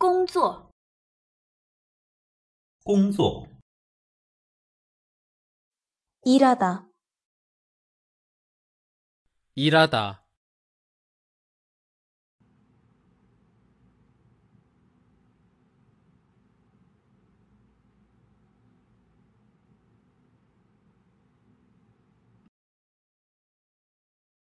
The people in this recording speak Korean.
工作工作 일하다 일하다